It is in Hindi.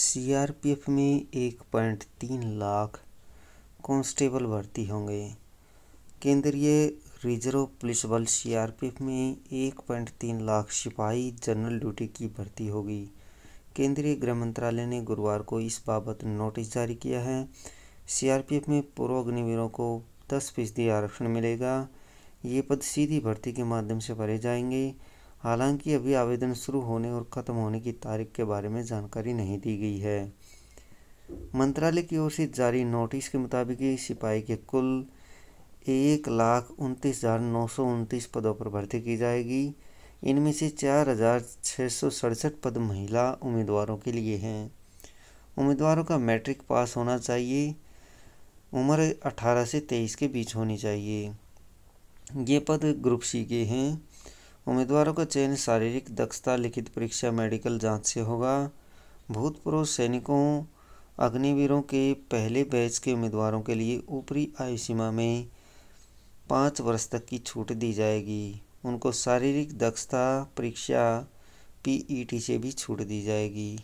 सीआरपीएफ में एक पॉइंट तीन लाख कांस्टेबल भर्ती होंगे केंद्रीय रिजर्व पुलिस बल सीआरपीएफ में एक पॉइंट तीन लाख सिपाही जनरल ड्यूटी की भर्ती होगी केंद्रीय गृह मंत्रालय ने गुरुवार को इस बाबत नोटिस जारी किया है सीआरपीएफ में पूर्व अग्निवीरों को दस फीसदी आरक्षण मिलेगा ये पद सीधी भर्ती के माध्यम से भरे जाएंगे हालांकि अभी आवेदन शुरू होने और ख़त्म होने की तारीख के बारे में जानकारी नहीं दी गई है मंत्रालय की ओर से जारी नोटिस के मुताबिक सिपाही के कुल एक लाख उनतीस हज़ार नौ सौ उनतीस पदों पर भर्ती की जाएगी इनमें से चार हज़ार छः सौ सड़सठ पद महिला उम्मीदवारों के लिए हैं उम्मीदवारों का मैट्रिक पास होना चाहिए उम्र अठारह से तेईस के बीच होनी चाहिए ये पद ग्रुप सी के हैं उम्मीदवारों का चयन शारीरिक दक्षता लिखित परीक्षा मेडिकल जांच से होगा भूतपूर्व सैनिकों अग्निवीरों के पहले बैच के उम्मीदवारों के लिए ऊपरी आयु सीमा में पाँच वर्ष तक की छूट दी जाएगी उनको शारीरिक दक्षता परीक्षा पीईटी से भी छूट दी जाएगी